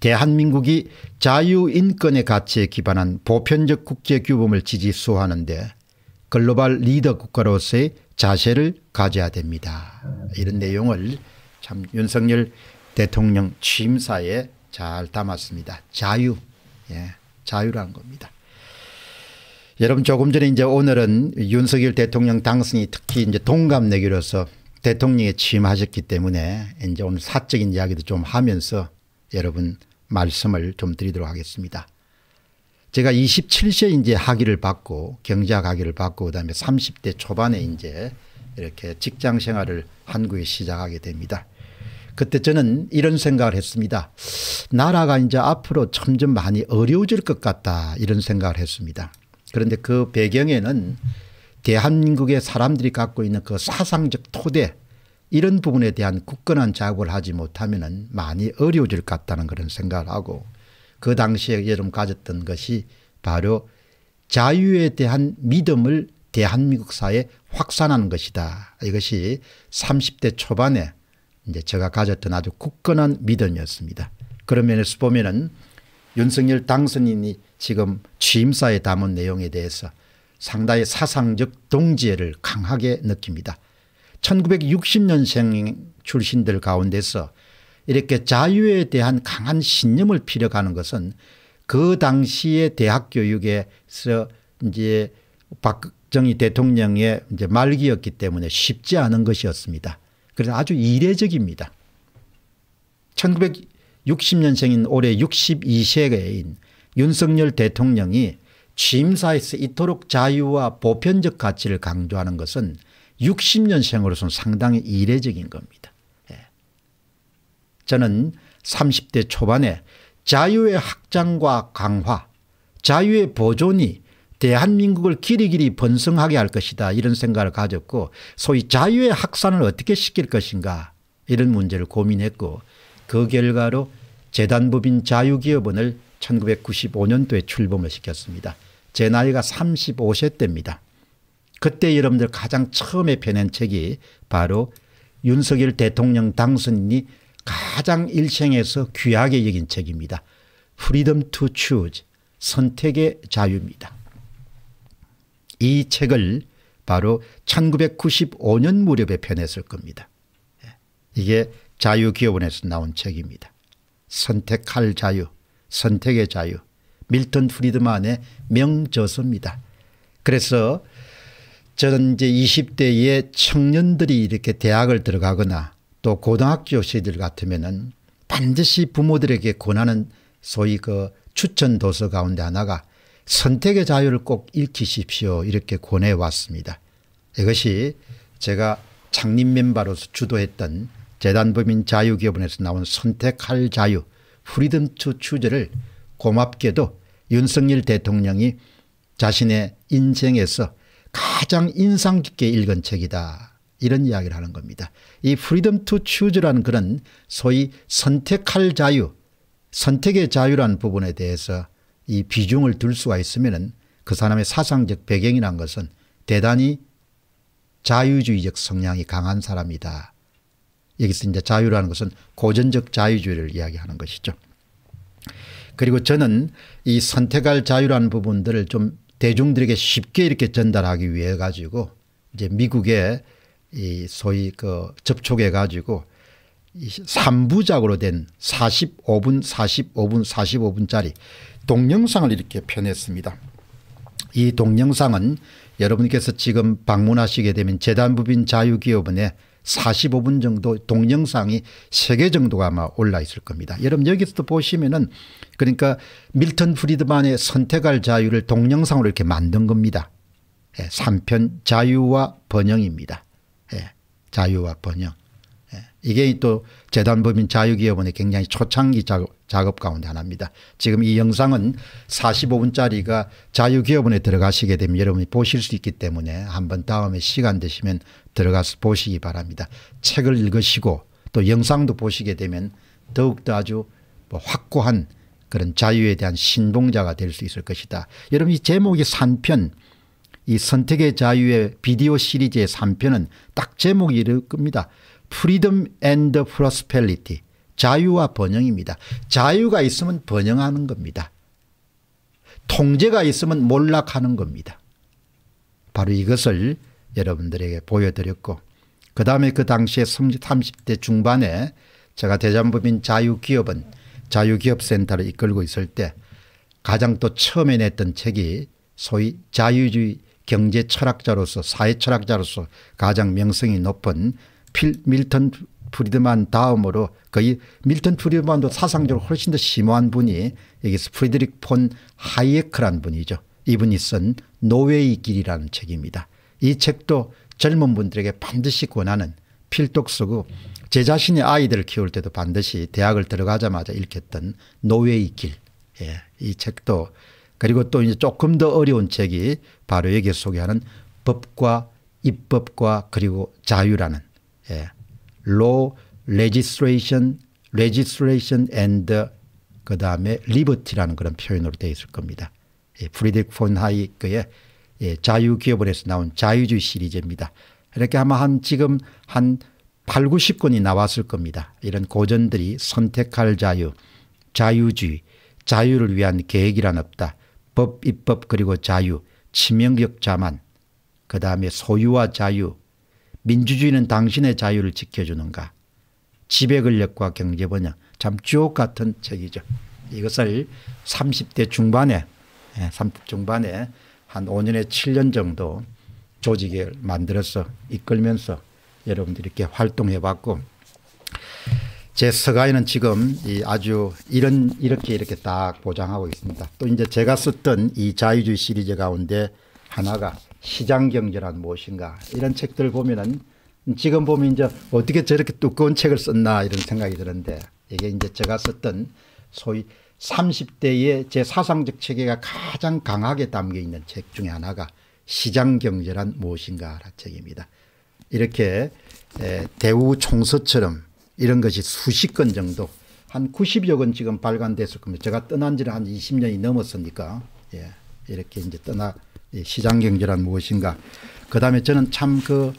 대한민국이 자유인권의 가치에 기반한 보편적 국제규범을 지지 수호하는데 글로벌 리더 국가로서의 자세를 가져야 됩니다. 이런 내용을 참 윤석열 대통령 취임사에 잘 담았습니다. 자유. 예, 자유란 겁니다. 여러분 조금 전에 이제 오늘은 윤석열 대통령 당선이 특히 이제 동갑내기로서 대통령에 취임하셨기 때문에 이제 오늘 사적인 이야기도 좀 하면서 여러분 말씀을 좀 드리도록 하겠습니다. 제가 2 7세 이제 학위를 받고 경제학 학위를 받고 그다음에 30대 초반에 이제 이렇게 직장 생활을 한국에 시작하게 됩니다. 그때 저는 이런 생각을 했습니다. 나라가 이제 앞으로 점점 많이 어려워질 것 같다 이런 생각을 했습니다. 그런데 그 배경에는 대한민국의 사람들이 갖고 있는 그 사상적 토대 이런 부분에 대한 굳건한 작업을 하지 못하면 많이 어려워질 것 같다는 그런 생각을 하고 그 당시에 여러분 가졌던 것이 바로 자유에 대한 믿음을 대한민국 사회에 확산하는 것이다. 이것이 30대 초반에 이제 제가 가졌던 아주 굳건한 믿음이었습니다. 그런 면에서 보면은 윤석열 당선인이 지금 취임사에 담은 내용에 대해서 상당히 사상적 동지애를 강하게 느낍니다. 1960년생 출신들 가운데서 이렇게 자유에 대한 강한 신념을 피력하는 것은 그 당시의 대학 교육에서 이제 박정희 대통령의 이제 말기였기 때문에 쉽지 않은 것이었습니다. 그래서 아주 이례적입니다. 1960년생인 올해 62세인 윤석열 대통령이 취임사에서 이토록 자유와 보편적 가치를 강조하는 것은 60년생으로서는 상당히 이례적인 겁니다. 예. 저는 30대 초반에 자유의 확장과 강화, 자유의 보존이 대한민국을 길이길이 번성하게 할 것이다 이런 생각을 가졌고 소위 자유의 확산을 어떻게 시킬 것인가 이런 문제를 고민했고 그 결과로 재단법인 자유기업원을 1995년도에 출범을 시켰습니다. 제 나이가 35세 때입니다. 그때 여러분들 가장 처음에 펴낸 책이 바로 윤석열 대통령 당선인이 가장 일생에서 귀하게 여긴 책입니다. Freedom to Choose 선택의 자유입니다. 이 책을 바로 1995년 무렵에 펴냈을 겁니다. 이게 자유기업원에서 나온 책입니다. 선택할 자유, 선택의 자유, 밀턴 프리드만의 명저서입니다. 그래서 저는 이제 20대의 청년들이 이렇게 대학을 들어가거나 또 고등학교 시절 같으면은 반드시 부모들에게 권하는 소위 그 추천 도서 가운데 하나가 선택의 자유를 꼭 읽히십시오 이렇게 권해 왔습니다. 이것이 제가 창립 멤버로서 주도했던 재단법인 자유기업원에서 나온 선택할 자유 프리덤 투 추제를 고맙게도 윤석열 대통령이 자신의 인생에서 가장 인상 깊게 읽은 책이다. 이런 이야기를 하는 겁니다. 이 f r e e d o 라는 글은 소위 선택할 자유, 선택의 자유라는 부분에 대해서 이 비중을 둘 수가 있으면 그 사람의 사상적 배경이란 것은 대단히 자유주의적 성향이 강한 사람이다. 여기서 이제 자유라는 것은 고전적 자유주의를 이야기하는 것이죠. 그리고 저는 이 선택할 자유라는 부분들을 좀 대중들에게 쉽게 이렇게 전달하기 위해 가지고 이제 미국의 이 소위 그 접촉해 가지고 3부작으로 된 45분 45분 45분짜리 동영상을 이렇게 펴냈습니다. 이 동영상은 여러분께서 지금 방문하시게 되면 재단법인 자유기업은의 45분 정도 동영상이 3개 정도가 아마 올라 있을 겁니다. 여러분 여기서도 보시면은 그러니까 밀턴 프리드만의 선택할 자유를 동영상으로 이렇게 만든 겁니다. 3편 예, 자유와 번영입니다. 예, 자유와 번영. 예. 이게 또 재단법인 자유기업원의 굉장히 초창기 작업, 작업 가운데 하나입니다. 지금 이 영상은 45분짜리가 자유기업원에 들어가시게 되면 여러분이 보실 수 있기 때문에 한번 다음에 시간 되시면 들어가서 보시기 바랍니다. 책을 읽으시고 또 영상도 보시게 되면 더욱더 아주 뭐 확고한 그런 자유에 대한 신봉자가 될 수 있을 것이다. 여러분 이 제목이 3편 이 선택의 자유의 비디오 시리즈의 3편은 딱 제목이 이럴 겁니다. freedom and prosperity. 자유와 번영입니다. 자유가 있으면 번영하는 겁니다. 통제가 있으면 몰락하는 겁니다. 바로 이것을 여러분들에게 보여드렸고 그 다음에 그 당시에 30대 중반에 제가 대전법인 자유기업은 자유기업센터를 이끌고 있을 때 가장 또 처음에 냈던 책이 소위 자유주의 경제 철학자로서 사회 철학자로서 가장 명성이 높은 필, 밀턴 프리드만 다음으로 거의 밀턴 프리드만도 사상적으로 훨씬 더 심오한 분이 여기서 프리드릭 폰 하이에크란 분이죠. 이분이 쓴 노웨이 길이라는 책입니다. 이 책도 젊은 분들에게 반드시 권하는 필독 서고제 자신이 아이들을 키울 때도 반드시 대학을 들어가자마자 읽혔던 노웨이 길. 예, 이 책도 그리고 또 이제 조금 더 어려운 책이 바로 여기에 소개하는 법과 입법과 그리고 자유라는 예. law, legislation, legislation and 그 다음에 liberty라는 그런 표현으로 되어 있을 겁니다. 예, 프리드릭 폰 하이크의 예, 자유기업원에서 나온 자유주의 시리즈입니다. 이렇게 아마 한 지금 한 8, 90권이 나왔을 겁니다. 이런 고전들이 선택할 자유, 자유주의, 자유를 위한 계획이란 없다. 법, 입법 그리고 자유, 치명적 자만, 그 다음에 소유와 자유, 민주주의는 당신의 자유를 지켜주는가 지배권력과 경제번영 참 주옥 같은 책이죠. 이것을 30대 중반에 30 예, 중반에 한 5년에 7년 정도 조직을 만들어서 이끌면서 여러분들이 이렇게 활동해 봤고 제 서가에는 지금 아주 이런 이렇게 이렇게 딱 보장하고 있습니다. 또 이제 제가 썼던 이 자유주의 시리즈 가운데 하나가 시장 경제란 무엇인가 이런 책들 보면은 지금 보면 이제 어떻게 저렇게 두꺼운 책을 썼나 이런 생각이 드는데 이게 이제 제가 썼던 소위 30대의 제 사상적 체계가 가장 강하게 담겨 있는 책 중에 하나가 시장 경제란 무엇인가라는 책입니다. 이렇게 대우 총서처럼 이런 것이 수십 건 정도 한 90여 건 지금 발간됐을 겁니다. 제가 떠난 지는 한 20년이 넘었으니까 예, 이렇게 이제 떠나 예, 시장 경제란 무엇인가. 그다음에 저는 참 그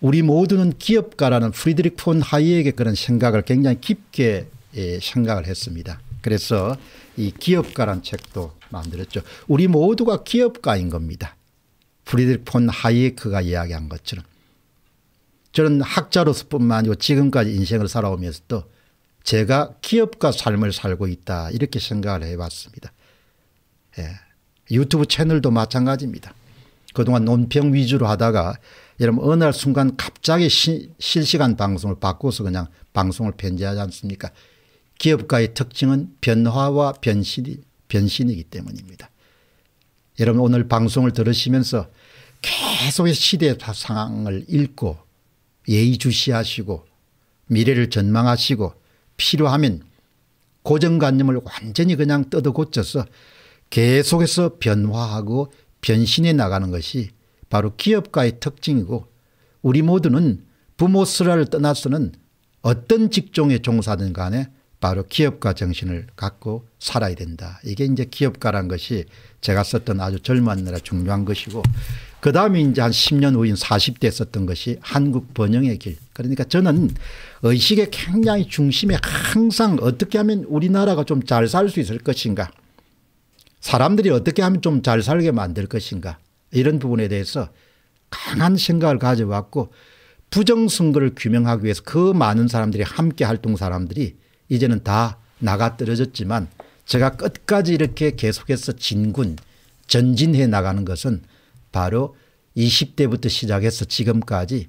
우리 모두는 기업가라는 프리드릭 폰 하이에게 그런 생각을 굉장히 깊게 예, 생각을 했습니다. 그래서 이 기업가란 책도 만들었죠. 우리 모두가 기업가인 겁니다. 프리드릭 폰 하이에크가 이야기한 것처럼. 저는 학자로서뿐만 아니고 지금까지 인생을 살아오면서도 제가 기업가 삶을 살고 있다 이렇게 생각을 해봤습니다. 예. 유튜브 채널도 마찬가지입니다. 그동안 논평 위주로 하다가 여러분 어느 날 순간 갑자기 시, 실시간 방송을 바꿔서 그냥 방송을 편지하지 않습니까? 기업가의 특징은 변화와 변신이, 변신이기 때문입니다. 여러분 오늘 방송을 들으시면서 계속해서 시대 상황을 읽고 예의주시하시고 미래를 전망하시고 필요하면 고정관념을 완전히 그냥 뜯어 고쳐서 계속해서 변화하고 변신해 나가는 것이 바로 기업가의 특징이고 우리 모두는 부모 슬라를 떠나서는 어떤 직종에 종사든 하 간에 바로 기업가 정신을 갖고 살아야 된다. 이게 이제 기업가란 것이 제가 썼던 아주 젊었느라 중요한 것이고 그 다음에 이제 한 10년 후인 40대에 썼던 것이 한국 번영의 길. 그러니까 저는 의식의 굉장히 중심에 항상 어떻게 하면 우리나라가 좀 잘 살 수 있을 것인가 사람들이 어떻게 하면 좀 잘 살게 만들 것인가 이런 부분에 대해서 강한 생각을 가져왔고 부정선거를 규명하기 위해서 그 많은 사람들이 함께 활동 사람들이 이제는 다 나가 떨어졌지만 제가 끝까지 이렇게 계속해서 진군 전진해 나가는 것은 바로 20대부터 시작해서 지금까지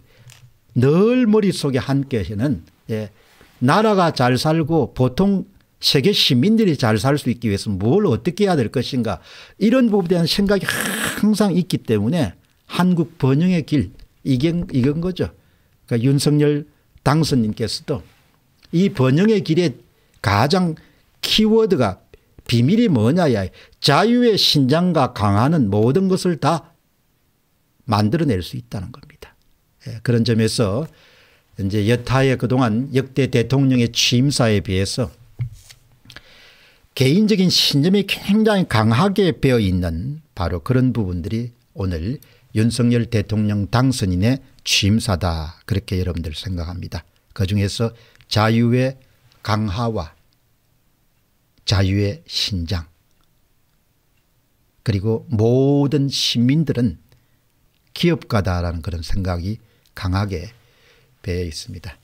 늘 머릿속에 함께 하는 예, 나라가 잘 살고 보통 세계 시민들이 잘 살 수 있기 위해서 뭘 어떻게 해야 될 것인가 이런 부분에 대한 생각이 항상 있기 때문에 한국 번영의 길 이건, 이건 거죠. 그러니까 윤석열 당선인께서도 이 번영의 길에 가장 키워드가 비밀이 뭐냐야 자유의 신장과 강화는 모든 것을 다 만들어낼 수 있다는 겁니다. 예, 그런 점에서 이제 여타의 그동안 역대 대통령의 취임사에 비해서 개인적인 신념이 굉장히 강하게 배어 있는 바로 그런 부분들이 오늘 윤석열 대통령 당선인의 취임사다 그렇게 여러분들 생각합니다. 그중에서 자유의 강화와 자유의 신장 그리고 모든 시민들은 기업가다라는 그런 생각이 강하게 배어 있습니다.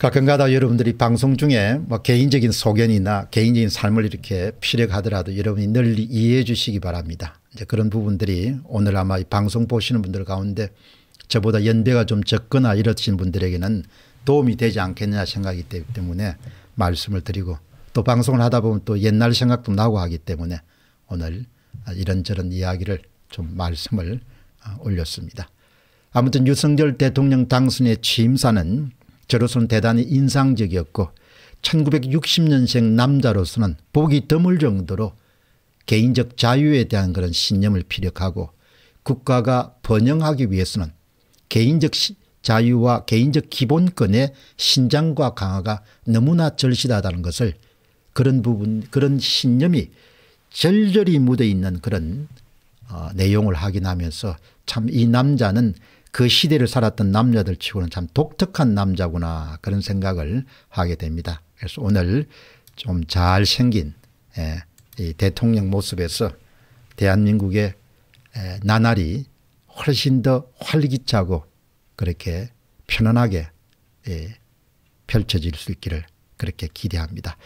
가끔가다 여러분들이 방송 중에 뭐 개인적인 소견이나 개인적인 삶을 이렇게 피력하더라도 여러분이 널리 이해해 주시기 바랍니다. 이제 그런 부분들이 오늘 아마 이 방송 보시는 분들 가운데 저보다 연배가 좀 적거나 이러신 분들에게는 도움이 되지 않겠냐 생각이 되기 때문에 말씀을 드리고 또 방송을 하다 보면 또 옛날 생각도 나고 하기 때문에 오늘 이런저런 이야기를 좀 말씀을 어, 올렸습니다. 아무튼 유승열 대통령 당선의 취임사는 저로서는 대단히 인상적이었고 1960년생 남자로서는 보기 드물 정도로 개인적 자유에 대한 그런 신념을 피력하고 국가가 번영하기 위해서는 개인적 자유와 개인적 기본권의 신장과 강화가 너무나 절실하다는 것을 그런 부분 그런 신념이 절절히 묻어있는 그런 어, 내용을 확인하면서 참 이 남자는 그 시대를 살았던 남녀들 치고는 참 독특한 남자구나 그런 생각을 하게 됩니다. 그래서 오늘 좀 잘생긴 예, 이 대통령 모습에서 대한민국의 예, 나날이 훨씬 더 활기차고 그렇게 편안하게 예, 펼쳐질 수 있기를 그렇게 기대합니다.